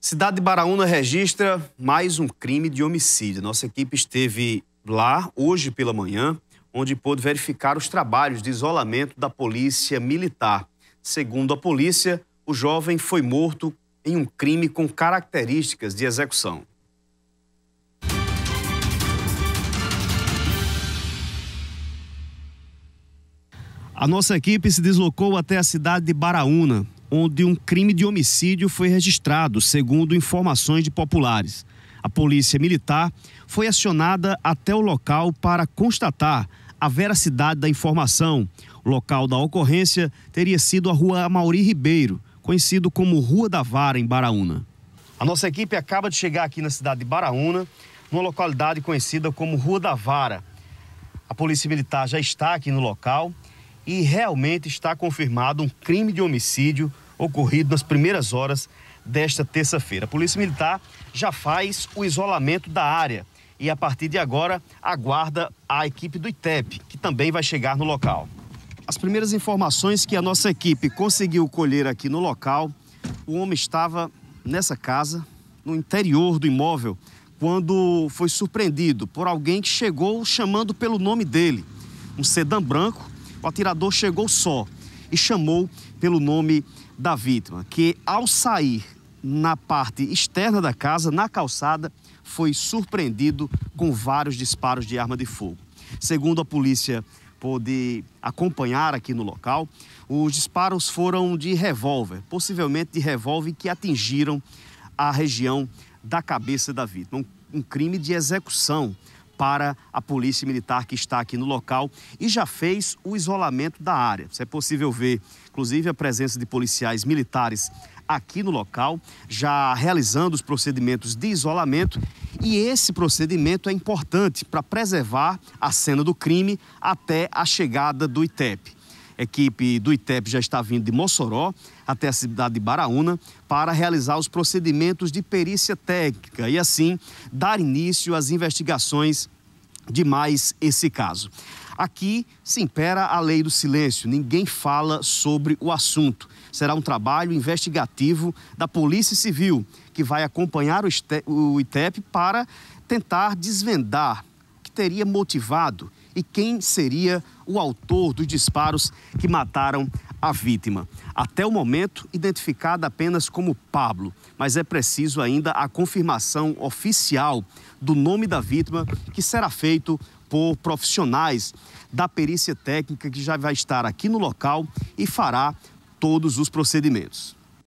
Cidade de Baraúna registra mais um crime de homicídio. Nossa equipe esteve lá hoje pela manhã, onde pôde verificar os trabalhos de isolamento da polícia militar. Segundo a polícia, o jovem foi morto em um crime com características de execução. A nossa equipe se deslocou até a cidade de Baraúna, onde um crime de homicídio foi registrado, segundo informações de populares. A polícia militar foi acionada até o local para constatar a veracidade da informação. O local da ocorrência teria sido a rua Amauri Ribeiro, conhecido como Rua da Vara, em Baraúna. A nossa equipe acaba de chegar aqui na cidade de Baraúna, numa localidade conhecida como Rua da Vara. A Polícia Militar já está aqui no local e realmente está confirmado um crime de homicídio ocorrido nas primeiras horas desta terça-feira. A Polícia Militar já faz o isolamento da área e a partir de agora aguarda a equipe do ITEP, que também vai chegar no local. As primeiras informações que a nossa equipe conseguiu colher aqui no local, o homem estava nessa casa, no interior do imóvel, quando foi surpreendido por alguém que chegou chamando pelo nome dele. Um sedã branco o atirador chegou só e chamou pelo nome da vítima, que ao sair na parte externa da casa, na calçada, foi surpreendido com vários disparos de arma de fogo. Segundo a polícia pôde acompanhar aqui no local, os disparos foram de revólver, possivelmente de revólver que atingiram a região da cabeça da vítima. Um, crime de execução para a Polícia Militar que está aqui no local e já fez o isolamento da área. Isso é possível ver, inclusive, a presença de policiais militares aqui no local, já realizando os procedimentos de isolamento. E esse procedimento é importante para preservar a cena do crime até a chegada do ITEP equipe do ITEP já está vindo de Mossoró até a cidade de Baraúna para realizar os procedimentos de perícia técnica e assim dar início às investigações de mais esse caso. Aqui se impera a lei do silêncio, ninguém fala sobre o assunto. Será um trabalho investigativo da Polícia Civil, que vai acompanhar o ITEP para tentar desvendar o que teria motivado e quem seria o autor dos disparos que mataram a vítima. Até o momento, identificada apenas como Pablo, mas é preciso ainda a confirmação oficial do nome da vítima, que será feito por profissionais da perícia técnica que já vai estar aqui no local e fará todos os procedimentos.